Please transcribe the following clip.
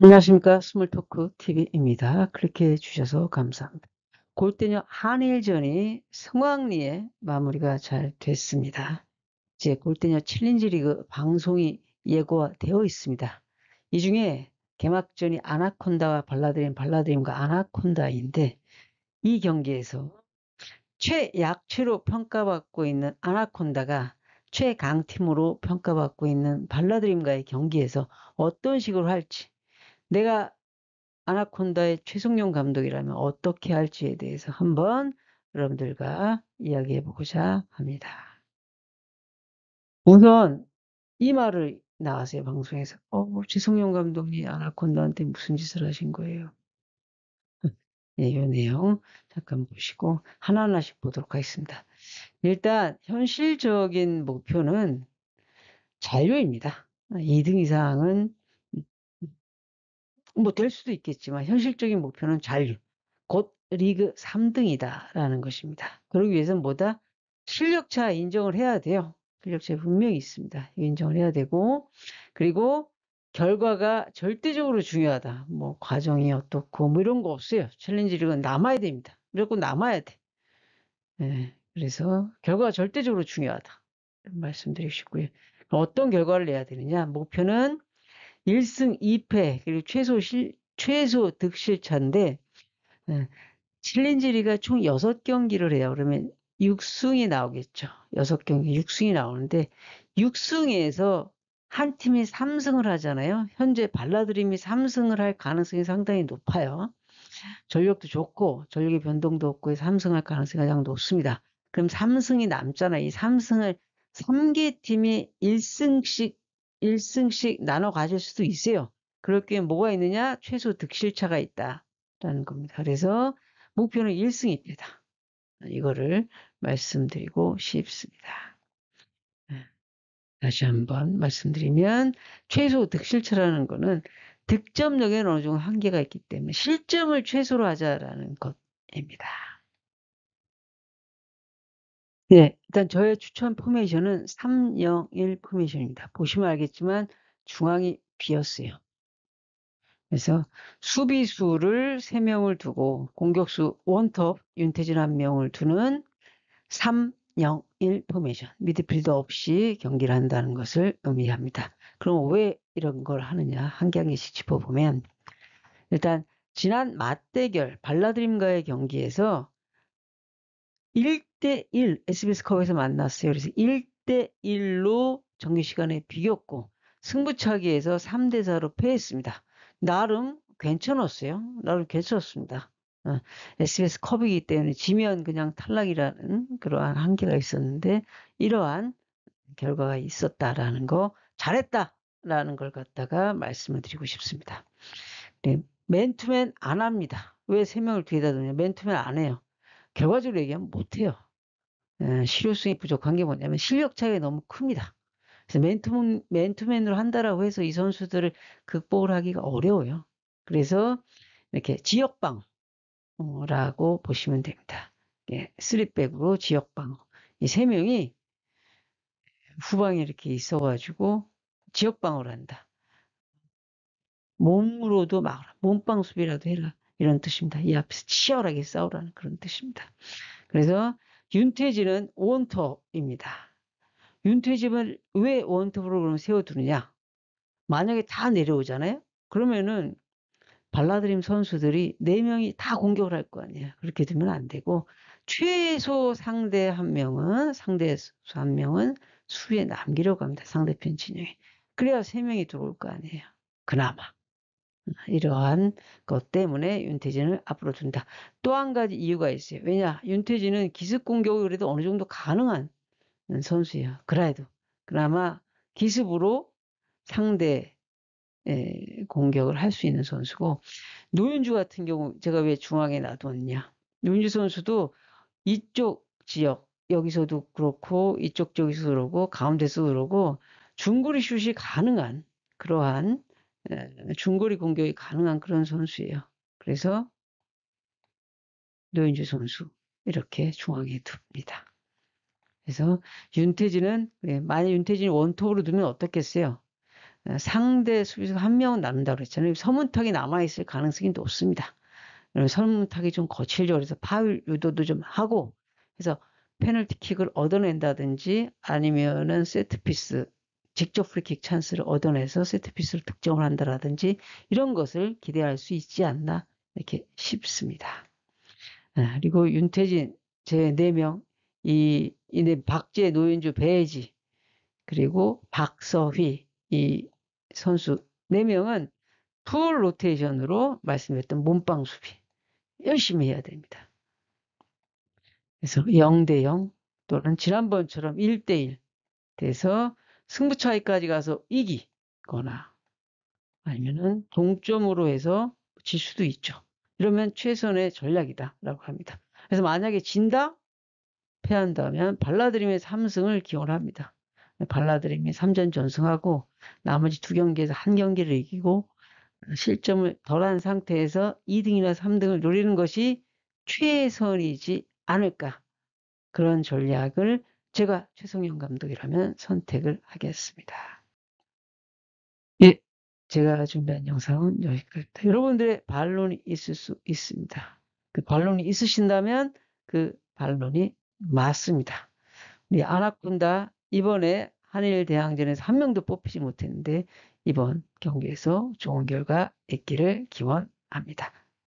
안녕하십니까 스몰토크 TV입니다. 클릭해 주셔서 감사합니다. 골대녀 한일전이 성황리에 마무리가 잘 됐습니다. 이제 골대녀 챌린지 리그 방송이 예고가 되어 있습니다. 이 중에 개막전이 아나콘다와 발라드림 발라드림과 아나콘다인데 이 경기에서 최약체로 평가받고 있는 아나콘다가 최강팀으로 평가받고 있는 발라드림과의 경기에서 어떤 식으로 할지 내가 아나콘다의 최승용 감독이라면 어떻게 할지에 대해서 한번 여러분들과 이야기해 보고자 합니다. 우선 이 말을 나왔어요 방송에서 어 뭐 최승용 감독이 아나콘다한테 무슨 짓을 하신 거예요 네, 이 예, 내용 잠깐 보시고 하나하나씩 보도록 하겠습니다 일단 현실적인 목표는 자유입니다 2등 이상은 뭐될 수도 있겠지만 현실적인 목표는 잔류. 곧 리그 3등이다라는 것입니다. 그러기 위해서는 뭐다? 실력차 인정을 해야 돼요. 실력차 분명히 있습니다. 인정을 해야 되고 그리고 결과가 절대적으로 중요하다. 뭐 과정이 어떻고 뭐 이런 거 없어요. 챌린지 리그는 남아야 됩니다. 무조건 남아야 돼. 네, 그래서 결과가 절대적으로 중요하다. 말씀드리고 싶고요. 어떤 결과를 내야 되느냐? 목표는 1승 2패 그리고 최소 실, 최소 득실차인데 예, 챌린지리가 총 6경기를 해요. 그러면 6승이 나오겠죠. 6경기 6승이 나오는데 6승에서 한 팀이 3승을 하잖아요. 현재 발라드림이 3승을 할 가능성이 상당히 높아요. 전력도 좋고 전력의 변동도 없고 3승할 가능성이 가장 높습니다. 그럼 3승이 남잖아요. 이 3승을 3개 팀이 1승씩 1 승씩 나눠 가질 수도 있어요. 그럴 게 뭐가 있느냐? 최소 득실차가 있다라는 겁니다. 그래서 목표는 1승입니다. 이거를 말씀드리고 싶습니다. 네. 다시 한번 말씀드리면 최소 득실차라는 거는 득점력에 어느 정도 한계가 있기 때문에 실점을 최소로 하자라는 것입니다. 네. 일단 저의 추천 포메이션은 3-0-1 포메이션입니다. 보시면 알겠지만 중앙이 비었어요. 그래서 수비수를 3명을 두고 공격수 원톱 윤태진 한 명을 두는 3-0-1 포메이션. 미드필더 없이 경기를 한다는 것을 의미합니다. 그럼 왜 이런 걸 하느냐 한경한 개씩 짚어보면 일단 지난 맞대결 발라드림과의 경기에서 1대1 SBS컵에서 만났어요. 그래서 1대1로 정규 시간에 비겼고 승부차기에서 3대4로 패했습니다. 나름 괜찮았어요. 나름 괜찮았습니다. SBS 어, 컵이기 때문에 지면 그냥 탈락이라는 그러한 한계가 있었는데 이러한 결과가 있었다라는 거 잘했다라는 걸 갖다가 말씀을 드리고 싶습니다. 네, 맨투맨 안 합니다. 왜 세 명을 뒤에다 두냐? 맨투맨 안 해요. 결과적으로 얘기하면 못해요. 예, 실효성이 부족한 게 뭐냐면 실력 차이가 너무 큽니다. 그래서 맨투맨, 맨투맨으로 한다라고 해서 이 선수들을 극복을 하기가 어려워요. 그래서 이렇게 지역방어라고 보시면 됩니다. 예, 3백으로 지역방어. 이 세 명이 후방에 이렇게 있어가지고 지역방어를 한다. 몸으로도 막아라. 몸방 수비라도 해라. 이런 뜻입니다. 이 앞에서 치열하게 싸우라는 그런 뜻입니다. 그래서 윤태진은 원톱입니다. 윤태진을왜 원톱으로 그럼 세워두느냐? 만약에 다 내려오잖아요? 그러면은 발라드림 선수들이 4명이다 공격을 할 거 아니에요. 그렇게 되면 안 되고, 최소 상대 한 명은, 상대 한 명은 수위에 남기려고 합니다. 상대편 진영에. 그래야 3명이 들어올 거 아니에요. 그나마. 이러한 것 때문에 윤태진을 앞으로 둔다. 또 한 가지 이유가 있어요. 왜냐 윤태진은 기습 공격이 그래도 어느 정도 가능한 선수예요. 그래도 그나마 기습으로 상대 예, 공격을 할 수 있는 선수고 노윤주 같은 경우 제가 왜 중앙에 놔뒀냐 노윤주 선수도 이쪽 지역 여기서도 그렇고 이쪽 저에서도 그러고 가운데서 도 그러고 중거리 슛이 가능한 그러한 중거리 공격이 가능한 그런 선수예요. 그래서 노인주 선수 이렇게 중앙에 둡니다. 그래서 윤태진은 예, 만약 윤태진이 원톱으로 두면 어떻겠어요? 어, 상대 수비수 가한 명은 남는다 고 그랬잖아요. 서문탁이 남아 있을 가능성이 높습니다. 서문탁이 좀 거칠죠. 그래서 파울 유도도 좀 하고 그래서 페널티킥을 얻어낸다든지 아니면은 세트피스 직접 프리킥 찬스를 얻어내서 세트피스를 득점을 한다라든지 이런 것을 기대할 수 있지 않나 이렇게 싶습니다. 네, 그리고 윤태진 제 4명 이 이내 네, 박재 노윤주 배지 그리고 박서휘 이 선수 4명은 풀 로테이션으로 말씀했던 몸빵 수비 열심히 해야 됩니다. 그래서 0대 0 또는 지난번처럼 1대 1 돼서 승부 차이까지 가서 이기거나 아니면은 동점으로 해서 질 수도 있죠. 이러면 최선의 전략이다라고 합니다. 그래서 만약에 진다? 패한다면 발라드림의 3승을 기원합니다. 발라드림이 3전 전승하고 나머지 두 경기에서 한 경기를 이기고 실점을 덜한 상태에서 2등이나 3등을 노리는 것이 최선이지 않을까. 그런 전략을 제가 최성현 감독이라면 선택을 하겠습니다. 예, 제가 준비한 영상은 여기까지입니다. 여러분들의 반론이 있을 수 있습니다. 그 반론이 있으신다면 그 반론이 맞습니다. 우리 안학군다 이번에 한일 대항전에서 한 명도 뽑히지 못했는데 이번 경기에서 좋은 결과 있기를 기원합니다.